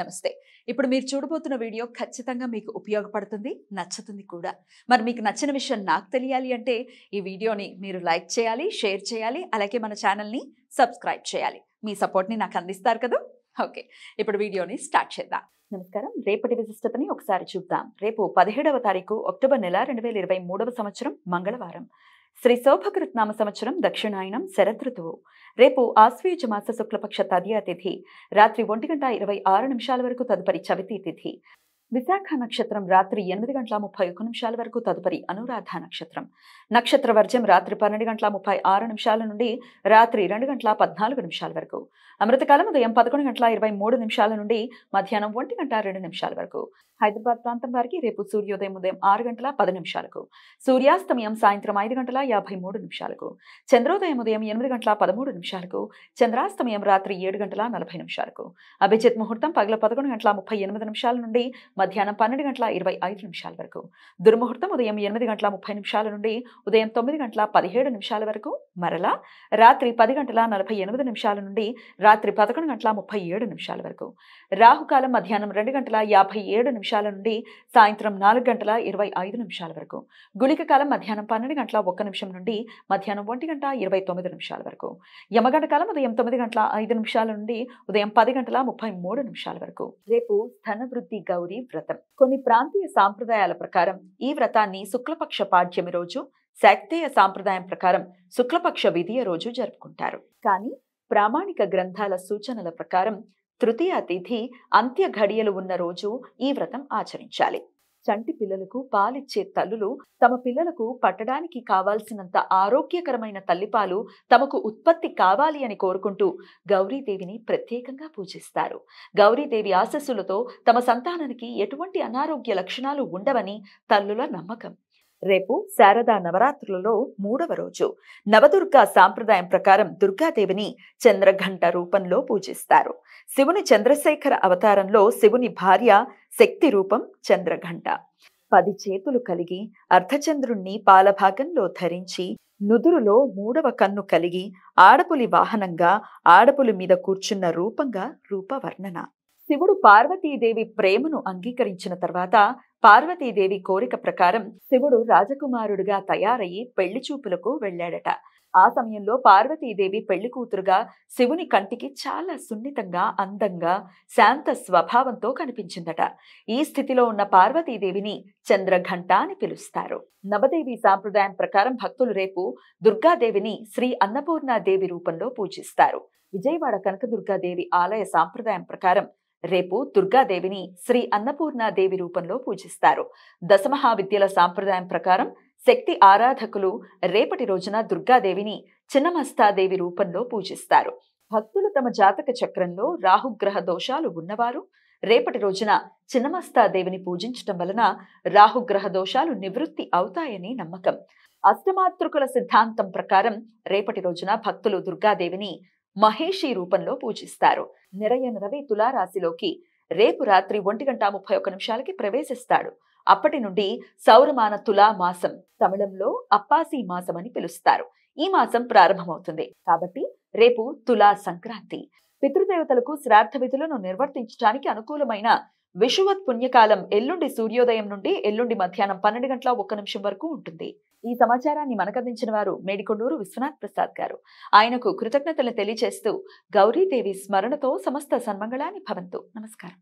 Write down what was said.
నమస్తే ఇప్పుడు మీరు చూడబోతున్న వీడియో ఖచ్చితంగా మీకు ఉపయోగపడుతుంది నచ్చుతుంది కూడా మరి మీకు నచ్చిన విషయం నాకు తెలియాలి అంటే ఈ వీడియోని మీరు లైక్ చేయాలి షేర్ చేయాలి అలాగే మన ఛానల్ని సబ్స్క్రైబ్ చేయాలి మీ సపోర్ట్ని నాకు అందిస్తారు కదా ఓకే ఇప్పుడు వీడియోని స్టార్ట్ చేద్దాం నమస్కారం రేపటి విశిష్టతని ఒకసారి చూద్దాం రేపు పదిహేడవ తారీఖు అక్టోబర్ నెల రెండు సంవత్సరం మంగళవారం శ్రీ శోభకృత్నామ సంవత్సరం దక్షిణాయనం శరదృతువు రేపు ఆశ్వయుజ మాస శుక్లపక్ష తదియా తిథి రాత్రి ఒంటి గంట ఇరవై ఆరు నిమిషాల వరకు తదుపరి చవితి తిథి విశాఖ నక్షత్రం రాత్రి ఎనిమిది గంటల ముప్పై ఒక్క నిమిషాల వరకు తదుపరి అనురాధ నక్షత్రం నక్షత్ర వర్జం రాత్రి పన్నెండు గంటల ముప్పై ఆరు నిమిషాల నుండి రాత్రి రెండు గంటల పద్నాలుగు నిమిషాల వరకు అమృతకాలం ఉదయం పదకొండు గంటల ఇరవై మూడు నిమిషాల నుండి మధ్యాహ్నం ఒంటి గంట రెండు నిమిషాల వరకు హైదరాబాద్ ప్రాంతం వారికి రేపు సూర్యోదయం ఉదయం ఆరు గంటల పది నిమిషాలకు సూర్యాస్తమయం సాయంత్రం ఐదు గంటల యాభై మూడు నిమిషాలకు చంద్రోదయం ఉదయం ఎనిమిది గంటల పదమూడు నిమిషాలకు చంద్రాస్తమయం రాత్రి ఏడు గంటల నలభై నిమిషాలకు అభిజిత్ ముహూర్తం పగల పదకొండు గంటల ముప్పై ఎనిమిది నిమిషాల నుండి మధ్యాహ్నం పన్నెండు గంటల ఇరవై ఐదు నిమిషాల వరకు దుర్ముహూర్తం ఉదయం ఎనిమిది గంటల ముప్పై నిమిషాల నుండి ఉదయం తొమ్మిది గంటల పదిహేడు నిమిషాల వరకు మరలా రాత్రి పది గంటల నలభై ఎనిమిది నిమిషాల నుండి రాత్రి పదకొండు గంటల ముప్పై ఏడు నిమిషాల వరకు రాహుకాలం మధ్యాహ్నం రెండు గంటల యాభై ఏడు నిమిషాల నుండి సాయంత్రం నాలుగు గంటల ఇరవై ఐదు నిమిషాల వరకు గుళిక కాలం మధ్యాహ్నం పన్నెండు గంటల ఒక్క నిమిషం నుండి మధ్యాహ్నం ఒంటి గంట ఇరవై తొమ్మిది నిమిషాల వరకు యమగంట కాలం ఉదయం తొమ్మిది గంటల ఐదు నిమిషాల నుండి ఉదయం పది గంటల ముప్పై మూడు నిమిషాల వరకు రేపు ధనవృద్ధి గౌరీ వ్రతం కొన్ని ప్రాంతీయ సాంప్రదాయాల ప్రకారం ఈ వ్రతాన్ని శుక్లపక్ష పాడ్యమి రోజు శాక్తేయ సాంప్రదాయం ప్రకారం శుక్లపక్ష విధియ రోజు జరుపుకుంటారు కానీ ప్రామాణిక గ్రంథాల సూచనల ప్రకారం తృతీయ తిథి అంత్య ఘడియలు ఉన్న రోజు ఈ వ్రతం ఆచరించాలి చంటి పిల్లలకు పాలిచ్చే తల్లులు తమ పిల్లలకు పట్టడానికి కావాల్సినంత ఆరోగ్యకరమైన తల్లిపాలు తమకు ఉత్పత్తి కావాలి అని కోరుకుంటూ గౌరీదేవిని ప్రత్యేకంగా పూజిస్తారు గౌరీదేవి ఆశస్సులతో తమ సంతానానికి ఎటువంటి అనారోగ్య లక్షణాలు ఉండవని తల్లుల నమ్మకం రేపు శారదా నవరాత్రులలో మూడవ రోజు నవదుర్గా సాంప్రదాయం ప్రకారం దుర్గాదేవిని చంద్రఘంట రూపంలో పూజిస్తారు శివుని చంద్రశేఖర అవతారంలో శివుని భార్య శక్తి రూపం చంద్రఘంట పది చేతులు కలిగి అర్ధచంద్రుణ్ణి పాలభాగంలో ధరించి నుదురులో మూడవ కన్ను కలిగి ఆడపులి వాహనంగా ఆడపులి మీద కూర్చున్న రూపంగా రూపవర్ణన శివుడు పార్వతీదేవి ప్రేమను అంగీకరించిన తర్వాత పార్వతీదేవి కోరిక ప్రకారం శివుడు రాజకుమారుడిగా తయారయ్యి పెళ్లి చూపులకు వెళ్ళాడట ఆ సమయంలో పార్వతీదేవి పెళ్లి కూతురుగా శివుని కంటికి చాలా సున్నితంగా అందంగా శాంత స్వభావంతో కనిపించిందట ఈ స్థితిలో ఉన్న పార్వతీదేవిని చంద్రఘంట అని పిలుస్తారు నవదేవి సాంప్రదాయం ప్రకారం భక్తులు రేపు దుర్గాదేవిని శ్రీ అన్నపూర్ణాదేవి రూపంలో పూజిస్తారు విజయవాడ కనకదుర్గాదేవి ఆలయ సాంప్రదాయం ప్రకారం రేపు దుర్గాదేవిని శ్రీ అన్నపూర్ణాదేవి రూపంలో పూజిస్తారు దశమహావిద్యల సాంప్రదాయం ప్రకారం శక్తి ఆరాధకులు రేపటి రోజున దుర్గాదేవిని చిన్నమస్తాదేవి రూపంలో పూజిస్తారు భక్తులు తమ జాతక చక్రంలో రాహుగ్రహ దోషాలు ఉన్నవారు రేపటి రోజున చిన్నమస్తాదేవిని పూజించటం వలన రాహుగ్రహ దోషాలు నివృత్తి అవుతాయని నమ్మకం అష్టమాతృకుల సిద్ధాంతం ప్రకారం రేపటి రోజున భక్తులు దుర్గాదేవిని మహేషి రూపంలో పూజిస్తారు నిరయన రవి తులారాశిలోకి రేపు రాత్రి ఒంటి గంట ముప్పై ఒక్క నిమిషాలకి ప్రవేశిస్తాడు అప్పటి నుండి సౌరమాన తులా మాసం తమిళంలో అప్పాసి మాసం అని పిలుస్తారు ఈ మాసం ప్రారంభమవుతుంది కాబట్టి రేపు తులా సంక్రాంతి పితృదేవతలకు శ్రాద్ధ విధులను నిర్వర్తించడానికి అనుకూలమైన విషువత్ పుణ్యకాలం ఎల్లుండి సూర్యోదయం నుండి ఎల్లుండి మధ్యాహ్నం పన్నెండు గంటల ఒక్క నిమిషం వరకు ఉంటుంది ఈ సమాచారాన్ని మనకందించిన వారు మేడికొండూరు విశ్వనాథ్ ప్రసాద్ గారు ఆయనకు కృతజ్ఞతలు తెలియజేస్తూ గౌరీదేవి స్మరణతో సమస్త సన్మంగళాన్ని భవంతు నమస్కారం